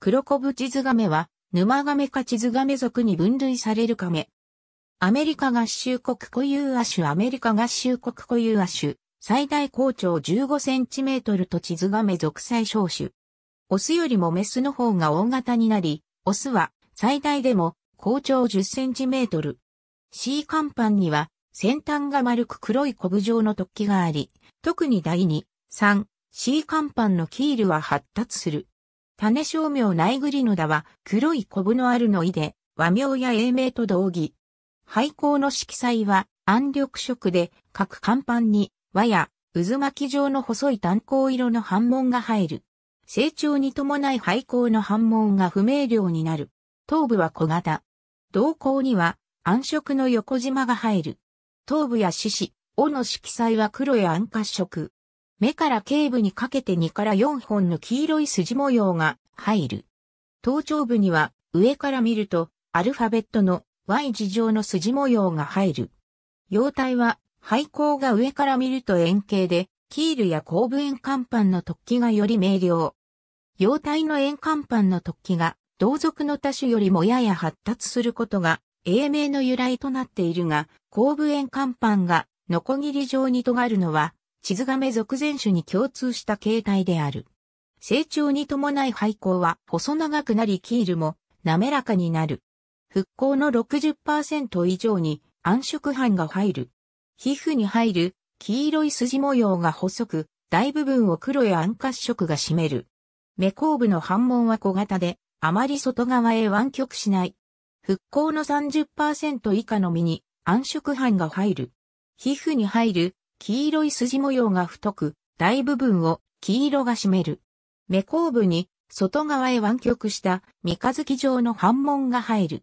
黒コブチズガメは、沼ガメかチズガメ属に分類されるカメ。アメリカ合衆国固有亜種アメリカ合衆国固有亜種、最大高長15センチメートルとチズガメ属最小種。オスよりもメスの方が大型になり、オスは最大でも高長10センチメートル。C 甲板には先端が丸く黒いコブ状の突起があり、特に第2、3、C 甲板のキールは発達する。種商名内リのダは黒いコブのあるのいで、和名や英名と同義。廃校の色彩は暗緑色で各甲板に和や渦巻き状の細い炭鉱色の反紋が入る。成長に伴い廃校の反紋が不明瞭になる。頭部は小型。銅鉱には暗色の横縞が入る。頭部や獅子、尾の色彩は黒や暗褐色。目から頸部にかけて2から4本の黄色い筋模様が入る。頭頂部には上から見るとアルファベットの Y 字状の筋模様が入る。様体は肺孔が上から見ると円形で、キールや後部円甲板の突起がより明瞭。様体の円甲板の突起が同族の多種よりもやや発達することが英名の由来となっているが、後部円甲板がノコギリ状に尖るのは地図亀属前種に共通した形態である。成長に伴い廃校は細長くなりキールも滑らかになる。復興の60%以上に暗色斑が入る。皮膚に入る黄色い筋模様が細く、大部分を黒や暗褐色が占める。目後部の反紋は小型で、あまり外側へ湾曲しない。復興の30%以下の実に暗色斑が入る。皮膚に入る黄色い筋模様が太く、大部分を黄色が占める。目後部に外側へ湾曲した三日月状の反紋が入る。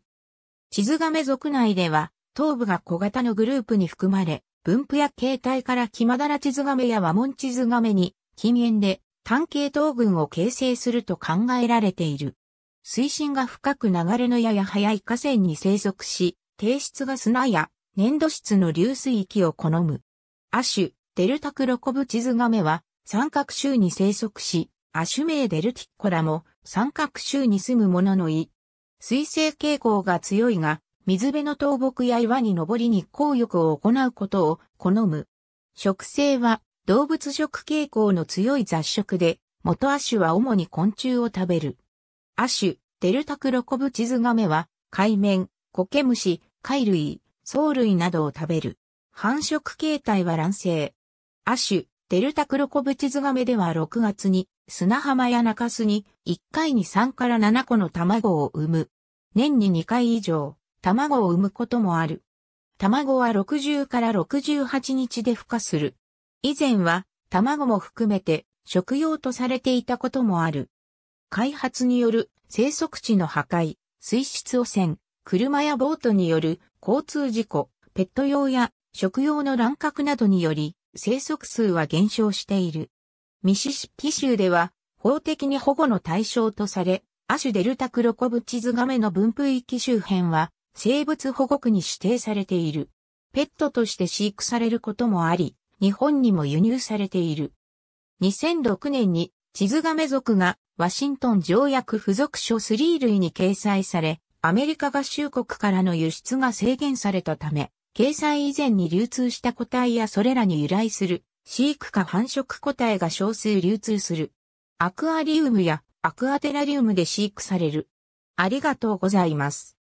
地図亀族内では、頭部が小型のグループに含まれ、分布や形態から気まだら地図亀や和紋地図亀に、近縁で単系統群を形成すると考えられている。水深が深く流れのやや早い河川に生息し、低質が砂や粘土質の流水域を好む。亜種、デルタクロコブチズガメは、三角州に生息し、亜種名デルティッコラも、三角州に住むもののい。水性傾向が強いが、水辺の倒木や岩に登り日光浴を行うことを好む。植生は動物食傾向の強い雑食で、元亜種は主に昆虫を食べる。亜種、デルタクロコブチズガメは、海綿、コケムシ、貝類、藻類などを食べる。繁殖形態は卵生。亜種、デルタクロコブチズガメでは6月に砂浜や中洲に1回に3から7個の卵を産む。年に2回以上卵を産むこともある。卵は60から68日で孵化する。以前は卵も含めて食用とされていたこともある。開発による生息地の破壊、水質汚染、車やボートによる交通事故、ペット用や食用の乱獲などにより、生息数は減少している。ミシシッピ州では、法的に保護の対象とされ、アシュデルタクロコブチズガメの分布域周辺は、生物保護区に指定されている。ペットとして飼育されることもあり、日本にも輸入されている。2006年に、チズガメ族がワシントン条約付属書3類に掲載され、アメリカ合衆国からの輸出が制限されたため、掲載以前に流通した個体やそれらに由来する、飼育下繁殖個体が少数流通する。アクアリウムやアクアテラリウムで飼育される。ありがとうございます。